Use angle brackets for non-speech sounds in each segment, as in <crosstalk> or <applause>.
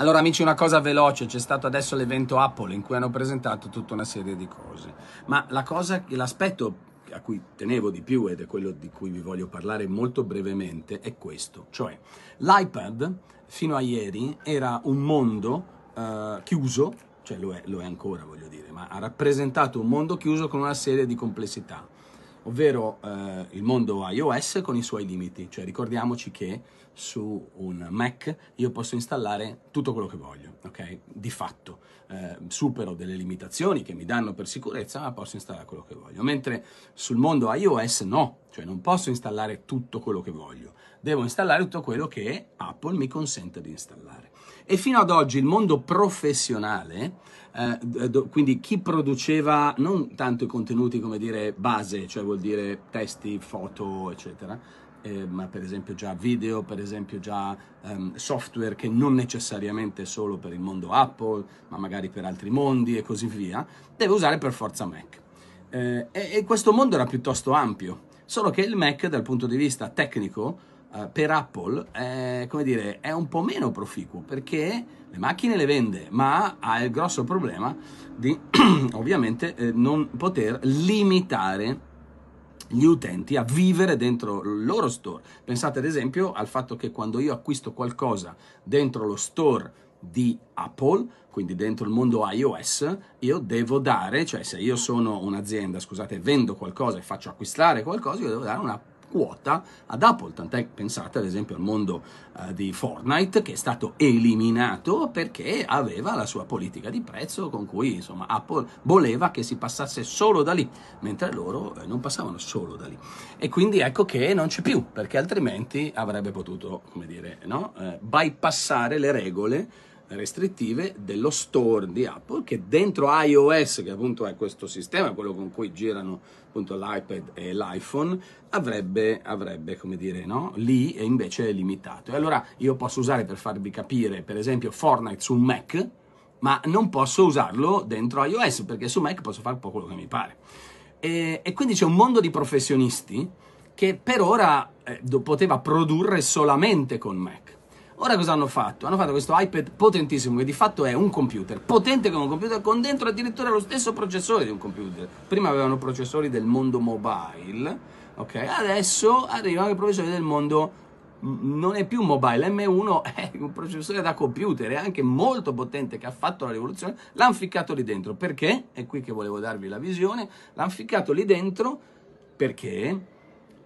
Allora amici una cosa veloce, c'è stato adesso l'evento Apple in cui hanno presentato tutta una serie di cose, ma la cosa, l'aspetto a cui tenevo di più ed è quello di cui vi voglio parlare molto brevemente è questo, cioè l'iPad fino a ieri era un mondo eh, chiuso, cioè lo è, lo è ancora voglio dire, ma ha rappresentato un mondo chiuso con una serie di complessità ovvero eh, il mondo iOS con i suoi limiti, cioè ricordiamoci che su un Mac io posso installare tutto quello che voglio, ok? Di fatto eh, supero delle limitazioni che mi danno per sicurezza, ma posso installare quello che voglio, mentre sul mondo iOS no, cioè non posso installare tutto quello che voglio, devo installare tutto quello che Apple mi consente di installare. E fino ad oggi il mondo professionale eh, do, quindi chi produceva non tanto i contenuti come dire base, cioè vuol dire testi, foto, eccetera, eh, ma per esempio già video, per esempio già ehm, software che non necessariamente solo per il mondo Apple, ma magari per altri mondi e così via, deve usare per forza Mac. Eh, e, e questo mondo era piuttosto ampio, solo che il Mac dal punto di vista tecnico eh, per Apple è, dire, è, un po' meno proficuo perché le macchine le vende, ma ha il grosso problema di <clears throat> ovviamente eh, non poter limitare gli utenti a vivere dentro il loro store. Pensate ad esempio al fatto che quando io acquisto qualcosa dentro lo store di Apple, quindi dentro il mondo iOS, io devo dare, cioè se io sono un'azienda, scusate, vendo qualcosa e faccio acquistare qualcosa, io devo dare una quota ad Apple, tant'è pensate ad esempio al mondo eh, di Fortnite che è stato eliminato perché aveva la sua politica di prezzo con cui insomma Apple voleva che si passasse solo da lì, mentre loro eh, non passavano solo da lì. E quindi ecco che non c'è più, perché altrimenti avrebbe potuto, come dire, no? eh, bypassare le regole restrittive dello store di Apple che dentro iOS, che appunto è questo sistema, quello con cui girano appunto l'iPad e l'iPhone, avrebbe, avrebbe come dire, no? lì e invece è limitato. E allora io posso usare per farvi capire, per esempio, Fortnite su Mac, ma non posso usarlo dentro iOS perché su Mac posso fare un po' quello che mi pare. E, e quindi c'è un mondo di professionisti che per ora eh, poteva produrre solamente con Mac Ora cosa hanno fatto? Hanno fatto questo iPad potentissimo che di fatto è un computer, potente come un computer, con dentro addirittura lo stesso processore di un computer. Prima avevano processori del mondo mobile, ok? Adesso arrivano i processori del mondo non è più mobile, M1 <laughs> è un processore da computer, è anche molto potente che ha fatto la rivoluzione, l'hanno ficcato lì dentro, perché? È qui che volevo darvi la visione, l'hanno ficcato lì dentro perché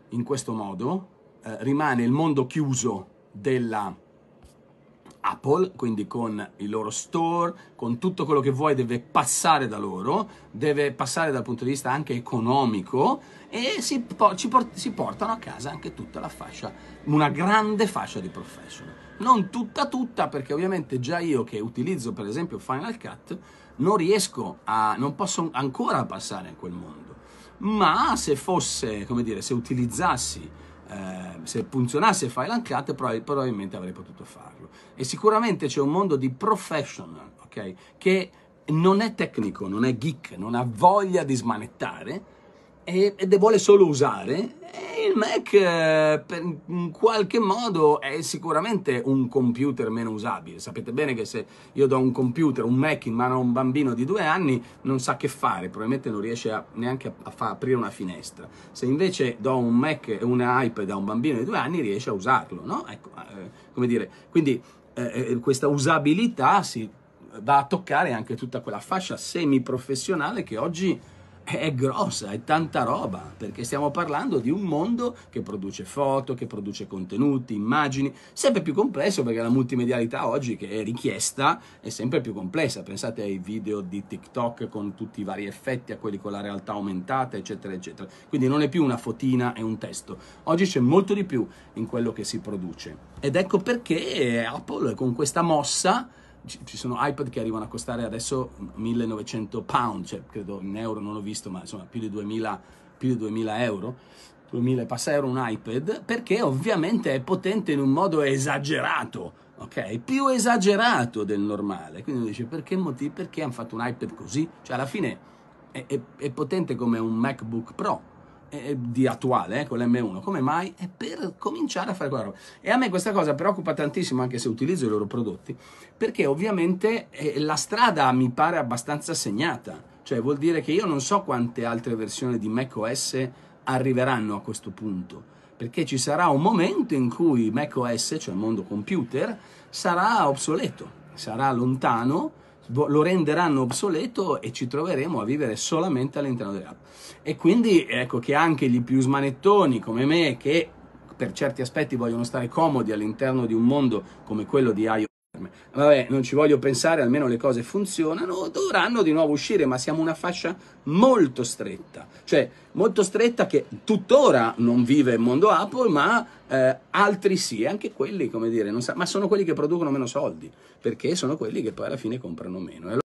in questo modo eh, rimane il mondo chiuso della Apple, quindi con i loro store, con tutto quello che vuoi deve passare da loro, deve passare dal punto di vista anche economico e si, po- port- si portano a casa anche tutta la fascia, una grande fascia di professional. Non tutta tutta perché ovviamente già io che utilizzo per esempio Final Cut non riesco a, non posso ancora passare in quel mondo, ma se fosse, come dire, se utilizzassi eh, se funzionasse File Uncut probabilmente avrei potuto farlo. E sicuramente c'è un mondo di professional, ok? Che non è tecnico, non è geek, non ha voglia di smanettare, e, e vuole solo usare, il Mac eh, in qualche modo è sicuramente un computer meno usabile. Sapete bene che se io do un computer, un Mac in mano a un bambino di due anni, non sa che fare, probabilmente non riesce a, neanche a, a far aprire una finestra. Se invece do un Mac e un iPad a un bambino di due anni, riesce a usarlo, no? Ecco, eh, come dire, quindi eh, eh questa usabilità si eh, va a toccare anche tutta quella fascia semiprofessionale che oggi è grossa, è tanta roba, perché stiamo parlando di un mondo che produce foto, che produce contenuti, immagini, sempre più complesso perché la multimedialità oggi che è richiesta è sempre più complessa. Pensate ai video di TikTok con tutti i vari effetti, a quelli con la realtà aumentata, eccetera, eccetera. Quindi non è più una fotina e un testo. Oggi c'è molto di più in quello che si produce. Ed ecco perché Apple con questa mossa ci, sono iPad che arrivano a costare adesso 1900 pound, cioè credo in euro non l'ho visto, ma insomma più di 2000, più di 2000 euro. 2000 passa euro un iPad perché ovviamente è potente in un modo esagerato, ok? Più esagerato del normale. Quindi dice perché Perché hanno fatto un iPad così? Cioè alla fine è, è, è potente come un MacBook Pro, eh, di attuale, eh, con l'M1, come mai? È per cominciare a fare quella roba. E a me questa cosa preoccupa tantissimo, anche se utilizzo i loro prodotti, perché ovviamente eh, la strada mi pare abbastanza segnata, cioè vuol dire che io non so quante altre versioni di macOS arriveranno a questo punto perché ci sarà un momento in cui macOS, cioè il mondo computer, sarà obsoleto, sarà lontano lo renderanno obsoleto e ci troveremo a vivere solamente all'interno dell'app. E quindi ecco che anche gli più smanettoni come me, che per certi aspetti vogliono stare comodi all'interno di un mondo come quello di iOS, Vabbè, non ci voglio pensare, almeno le cose funzionano, dovranno di nuovo uscire, ma siamo una fascia molto stretta, cioè molto stretta che tuttora non vive il mondo Apple, ma eh, altri sì, anche quelli, come dire, sa, ma sono quelli che producono meno soldi, perché sono quelli che poi alla fine comprano meno.